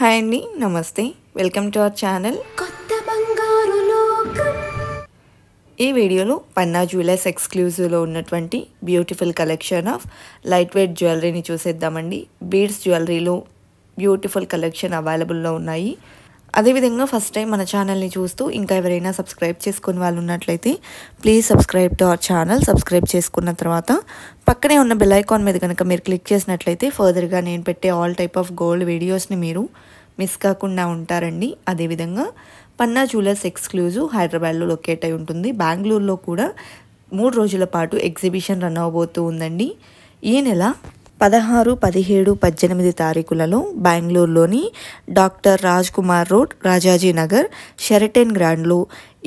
hi అండి నమస్తే welcome to our channel కొత్త బంగారు ఈ వీడియోలో పన్నా జ్యువెలర్స్ ఎక్స్క్లూజివ్లో ఉన్నటువంటి beautiful collection of light weight జ్యువెలరీని చూసేద్దామండి బీడ్స్ జ్యువెలరీలో బ్యూటిఫుల్ కలెక్షన్ అవైలబుల్లో ఉన్నాయి అదేవిధంగా ఫస్ట్ టైం మన ఛానల్ని చూస్తూ ఇంకా ఎవరైనా సబ్స్క్రైబ్ చేసుకుని వాళ్ళు ఉన్నట్లయితే please subscribe to our channel subscribe చేసుకున్న తర్వాత పక్కనే ఉన్న బెల్ మీద కనుక మీరు క్లిక్ చేసినట్లయితే ఫర్దర్గా నేను పెట్టే ఆల్ టైప్ ఆఫ్ గోల్డ్ వీడియోస్ని మీరు మిస్ కాకుండా ఉంటారండి అదేవిధంగా పన్నా జ్యువెలర్స్ ఎక్స్క్లూజివ్ హైదరాబాద్లో లొకేట్ అయి ఉంటుంది బెంగళూరులో కూడా మూడు రోజుల పాటు ఎగ్జిబిషన్ రన్ అవబోతూ ఉందండి ఈ నెల పదహారు పదిహేడు పద్దెనిమిది తారీఖులలో బెంగళూరులోని doctor Raj Kumar road Rajaji Nagar Sheraton గ్రాండ్లో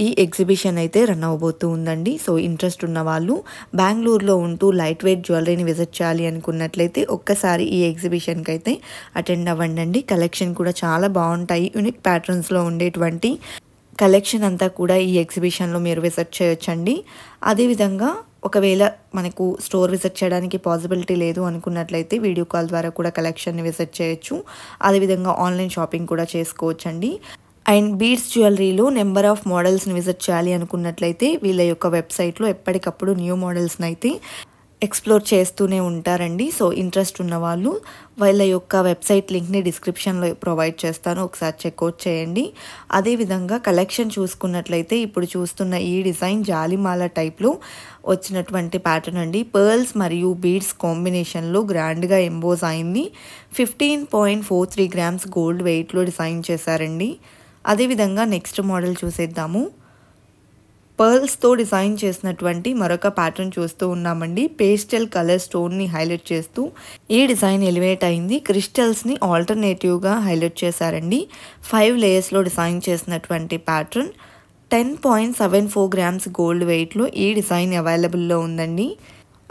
ఈ ఎగ్జిబిషన్ అయితే రన్ అవ్వబోతూ ఉందండి సో ఇంట్రెస్ట్ ఉన్న వాళ్ళు బెంగళూరులో ఉంటూ లైట్ వెయిట్ జ్యువెలరీని విజిట్ చేయాలి అనుకున్నట్లయితే ఒక్కసారి ఈ ఎగ్జిబిషన్కి అయితే అటెండ్ అవ్వండి కలెక్షన్ కూడా చాలా బాగుంటాయి యూనిక్ ప్యాటర్న్స్లో ఉండేటువంటి కలెక్షన్ అంతా కూడా ఈ ఎగ్జిబిషన్లో మీరు విజిట్ చేయొచ్చండి అదేవిధంగా ఒకవేళ మనకు స్టోర్ విజిట్ చేయడానికి పాసిబిలిటీ లేదు అనుకున్నట్లయితే వీడియో కాల్ ద్వారా కూడా కలెక్షన్ని విజిట్ చేయొచ్చు అదేవిధంగా ఆన్లైన్ షాపింగ్ కూడా చేసుకోవచ్చండి అండ్ బీడ్స్ జ్యువెలరీలో నెంబర్ ఆఫ్ మోడల్స్ని విజిట్ చేయాలి అనుకున్నట్లయితే వీళ్ళ యొక్క వెబ్సైట్లో ఎప్పటికప్పుడు న్యూ మోడల్స్ని అయితే ఎక్స్ప్లోర్ చేస్తూనే ఉంటారండి సో ఇంట్రెస్ట్ ఉన్న వాళ్ళు వాళ్ళ యొక్క వెబ్సైట్ లింక్ని డిస్క్రిప్షన్లో ప్రొవైడ్ చేస్తాను ఒకసారి చెక్అవుట్ చేయండి అదేవిధంగా కలెక్షన్ చూసుకున్నట్లయితే ఇప్పుడు చూస్తున్న ఈ డిజైన్ జాలిమాల టైప్లో వచ్చినటువంటి ప్యాటర్న్ అండి పర్ల్స్ మరియు బీడ్స్ కాంబినేషన్లో గ్రాండ్గా ఎంబోజ్ అయింది fifteen point four three grams gold వెయిట్లో డిజైన్ చేశారండి అదేవిధంగా నెక్స్ట్ మోడల్ చూసేద్దాము పర్ల్స్తో డిజైన్ చేసినటువంటి మరొక ప్యాటర్న్ చూస్తూ ఉన్నామండి పేస్టల్ కలర్ స్టోన్ని హైలైట్ చేస్తూ ఈ డిజైన్ ఎలివేట్ అయింది క్రిస్టల్స్ని ఆల్టర్నేటివ్గా హైలైట్ చేశారండి ఫైవ్ లేయర్స్లో డిజైన్ చేసినటువంటి pattern ten point seven four grams gold వెయిట్లో ఈ డిజైన్ అవైలబుల్లో ఉందండి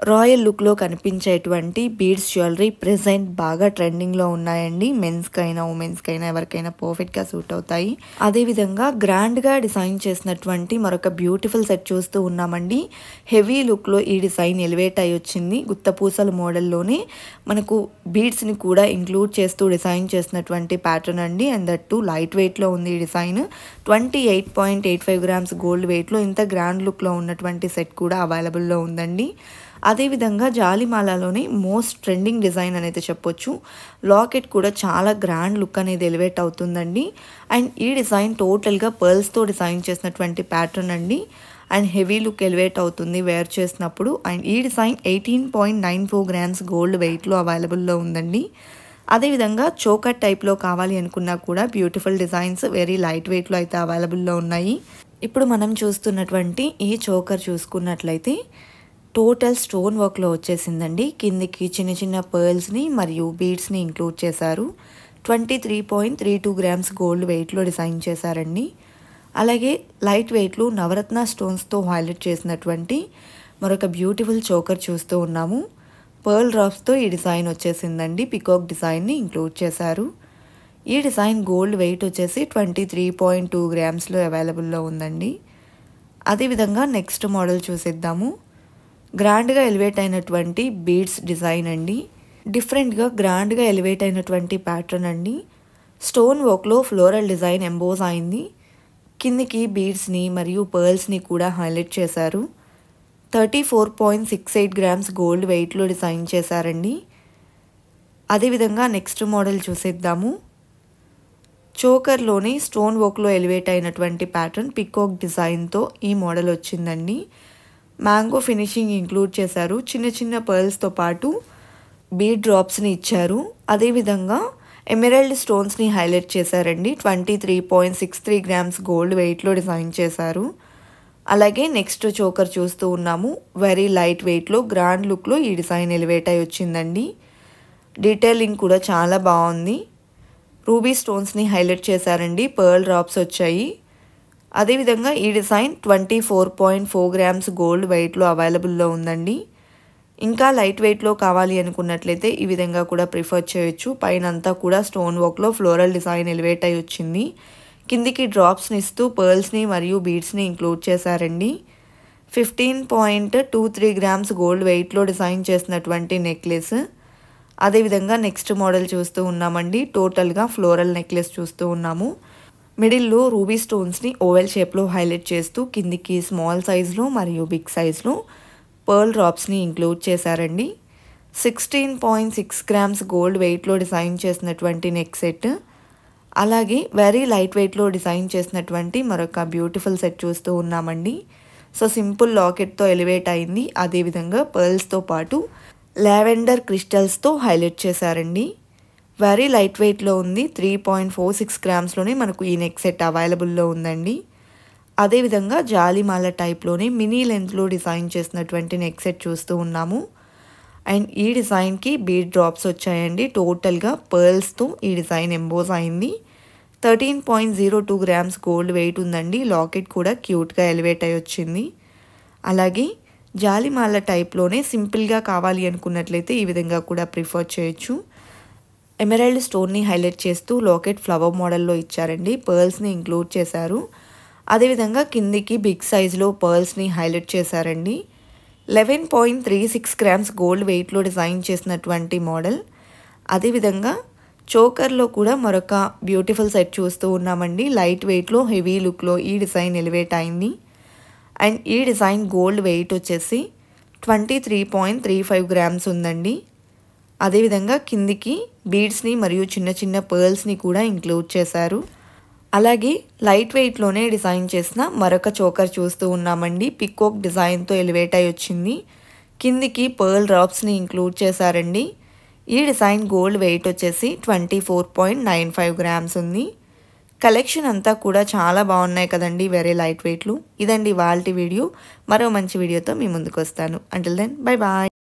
రాయల్ లుక్లో కనిపించేటువంటి బీడ్స్ జ్యువెలరీ ప్రజెంట్ బాగా ట్రెండింగ్లో ఉన్నాయండి మెన్స్కి అయినా ఉమెన్స్కి అయినా ఎవరికైనా పర్ఫెక్ట్గా సూట్ అవుతాయి అదేవిధంగా గ్రాండ్గా డిజైన్ చేసినటువంటి మరొక బ్యూటిఫుల్ సెట్ చూస్తూ ఉన్నామండి హెవీ లుక్లో ఈ డిజైన్ ఎలివేట్ అయి వచ్చింది గుత్తపూసల మోడల్లోనే మనకు బీడ్స్ని కూడా ఇంక్లూడ్ చేస్తూ డిజైన్ చేసినటువంటి ప్యాటర్న్ అండి అండ్ దట్టు లైట్ వెయిట్లో ఉంది ఈ design twenty eight point eight five grams gold వెయిట్లో ఇంత గ్రాండ్ లుక్లో ఉన్నటువంటి సెట్ కూడా అవైలబుల్లో ఉందండి అదేవిధంగా జాలిమాలలోని మోస్ట్ ట్రెండింగ్ డిజైన్ అనేది చెప్పొచ్చు లాకెట్ కూడా చాలా గ్రాండ్ లుక్ అనేది ఎలివేట్ అవుతుందండి అండ్ ఈ డిజైన్ టోటల్గా పర్ల్స్తో డిజైన్ చేసినటువంటి ప్యాటర్న్ అండి అండ్ హెవీ లుక్ ఎలివేట్ అవుతుంది వేర్ చేసినప్పుడు అండ్ ఈ design eighteen point nine four grams gold వెయిట్లో అవైలబుల్లో ఉందండి అదేవిధంగా చోకర్ టైప్లో కావాలి అనుకున్నా కూడా బ్యూటిఫుల్ డిజైన్స్ వెరీ లైట్ వెయిట్లో అయితే అవైలబుల్లో ఉన్నాయి ఇప్పుడు మనం చూస్తున్నటువంటి ఈ చోకర్ చూసుకున్నట్లయితే టోటల్ స్టోన్ వర్క్లో వచ్చేసిందండి కిందికి చిన్న చిన్న పర్ల్స్ని మరియు బీడ్స్ని ఇంక్లూడ్ చేశారు twenty three point three two grams gold వెయిట్లో డిజైన్ చేశారండి అలాగే లైట్ వెయిట్లు నవరత్న స్టోన్స్తో హైలైట్ చేసినటువంటి మరొక బ్యూటిఫుల్ చోకర్ చూస్తూ ఉన్నాము పర్ల్ డ్రాప్స్తో ఈ డిజైన్ వచ్చేసిందండి పికాక్ డిజైన్ని ఇంక్లూడ్ చేశారు ఈ డిజైన్ గోల్డ్ వెయిట్ వచ్చేసి ట్వంటీ త్రీ పాయింట్ టూ గ్రామ్స్లో అవైలబుల్లో ఉందండి అదేవిధంగా నెక్స్ట్ మోడల్ చూసిద్దాము గ్రాండ్గా ఎలివేట్ అయినటువంటి బీడ్స్ డిజైన్ అండి డిఫరెంట్గా గ్రాండ్గా ఎలివేట్ అయినటువంటి ప్యాటర్న్ అండి స్టోన్ వర్క్లో ఫ్లోరల్ డిజైన్ ఎంబోజ్ అయింది కిందికి బీడ్స్ని మరియు పర్ల్స్ని కూడా హైలైట్ చేశారు thirty four point six eight grams gold వెయిట్లో డిజైన్ చేశారండి అదేవిధంగా నెక్స్ట్ మోడల్ చూసేద్దాము చోకర్లోనే స్టోన్ వర్క్లో ఎలివేట్ అయినటువంటి ప్యాటర్న్ పికాక్ డిజైన్తో ఈ మోడల్ వచ్చిందండి మ్యాంగో ఫినిషింగ్ ఇంక్లూడ్ చేశారు చిన్న చిన్న పర్ల్స్తో పాటు బీడ్ డ్రాప్స్ని ఇచ్చారు అదేవిధంగా ఎమెరల్డ్ స్టోన్స్ని హైలైట్ చేశారండి twenty three point six three grams gold వెయిట్లో డిజైన్ చేశారు అలాగే నెక్స్ట్ చోకర్ చూస్తూ ఉన్నాము వెరీ లైట్ వెయిట్లో గ్రాండ్ లుక్లో ఈ డిజైన్ ఎలివేట్ అయి వచ్చిందండి డీటెయిలింగ్ కూడా చాలా బాగుంది రూబీ స్టోన్స్ని హైలైట్ చేశారండి పర్ల్ డ్రాప్స్ వచ్చాయి అదేవిధంగా ఈ design twenty four point four grams gold వెయిట్లో అవైలబుల్లో ఉందండి ఇంకా లైట్ వెయిట్లో కావాలి అనుకున్నట్లయితే ఈ విధంగా కూడా ప్రిఫర్ చేయొచ్చు పైన అంతా కూడా స్టోన్ వర్క్లో ఫ్లోరల్ డిజైన్ ఎలివేట్ అయి వచ్చింది కిందికి డ్రాప్స్ని ఇస్తూ పర్ల్స్ని మరియు బీడ్స్ని ఇంక్లూడ్ చేశారండి fifteen point two three grams gold వెయిట్లో డిజైన్ చేసినటువంటి నెక్లెస్ అదేవిధంగా నెక్స్ట్ మోడల్ చూస్తూ ఉన్నామండి టోటల్గా ఫ్లోరల్ నెక్లెస్ చూస్తూ ఉన్నాము మిడిల్లో రూబీ స్టోన్స్ని ఓవెల్ షేప్లో హైలైట్ చేస్తూ కిందికి స్మాల్ సైజ్లో మరియు బిగ్ సైజ్లో పర్ల్ డ్రాప్స్ని ఇంక్లూడ్ చేశారండి sixteen point six grams gold వెయిట్లో డిజైన్ చేసినటువంటి నెక్ సెట్ అలాగే వెరీ లైట్ వెయిట్లో డిజైన్ చేసినటువంటి మరొక బ్యూటిఫుల్ సెట్ చూస్తూ ఉన్నామండి సో సింపుల్ లాకెట్తో ఎలివేట్ అయింది అదేవిధంగా పర్ల్స్తో పాటు లావెండర్ క్రిస్టల్స్తో హైలైట్ చేశారండి వెరీ లైట్ వెయిట్లో ఉంది త్రీ పాయింట్ ఫోర్ సిక్స్ గ్రామ్స్లోనే మనకు ఈ నెక్ సెట్ అవైలబుల్లో ఉందండి అదేవిధంగా జాలిమాల టైప్లోనే మినీ లెంత్లో డిజైన్ చేసినటువంటి నెక్ సెట్ చూస్తూ ఉన్నాము అండ్ ఈ డిజైన్కి బీడ్ డ్రాప్స్ వచ్చాయండి టోటల్గా పర్ల్స్తో ఈ డిజైన్ ఎంబోజ్ అయింది thirteen point zero two grams gold weight ఉందండి లాకెట్ కూడా క్యూట్గా ఎలివేట్ అయి వచ్చింది అలాగే జాలిమాల టైప్లోనే సింపుల్గా కావాలి అనుకున్నట్లయితే ఈ విధంగా కూడా ప్రిఫర్ చేయొచ్చు ఎమరైల్డ్ స్టోన్ని హైలైట్ చేస్తూ లాకెట్ ఫ్లవర్ మోడల్లో ఇచ్చారండి పర్ల్స్ని ఇంక్లూడ్ చేశారు అదేవిధంగా కిందికి బిగ్ సైజ్లో పర్ల్స్ని హైలైట్ చేశారండి eleven point three six grams gold వెయిట్లో డిజైన్ చేసినటువంటి మోడల్ అదేవిధంగా చోకర్లో కూడా మరొక బ్యూటిఫుల్ సెట్ చూస్తూ ఉన్నామండి లైట్ వెయిట్లో హెవీ లుక్లో ఈ డిజైన్ ఎలివేట్ అయింది అండ్ ఈ డిజైన్ గోల్డ్ వెయిట్ వచ్చేసి twenty three point three five grams ఉందండి అదేవిధంగా కిందికి బీడ్స్ని మరియు చిన్న చిన్న పర్ల్స్ని కూడా ఇంక్లూడ్ చేశారు అలాగే లైట్ వెయిట్లోనే డిజైన్ చేసిన మరొక చోకర్ చూస్తూ ఉన్నామండి పిక్కోక్ డిజైన్తో ఎలివేట్ అయి వచ్చింది కిందికి పర్ల్ డ్రాప్స్ని ఇంక్లూడ్ చేశారండి ఈ డిజైన్ గోల్డ్ వెయిట్ వచ్చేసి twenty four point nine five grams ఉంది కలెక్షన్ అంతా కూడా చాలా బాగున్నాయి కదండి వెరీ లైట్ వెయిట్లు ఇదండి వాళ్ళ వీడియో మరో మంచి వీడియోతో మీ ముందుకు వస్తాను అంటిల్ దెన్ బై బాయ్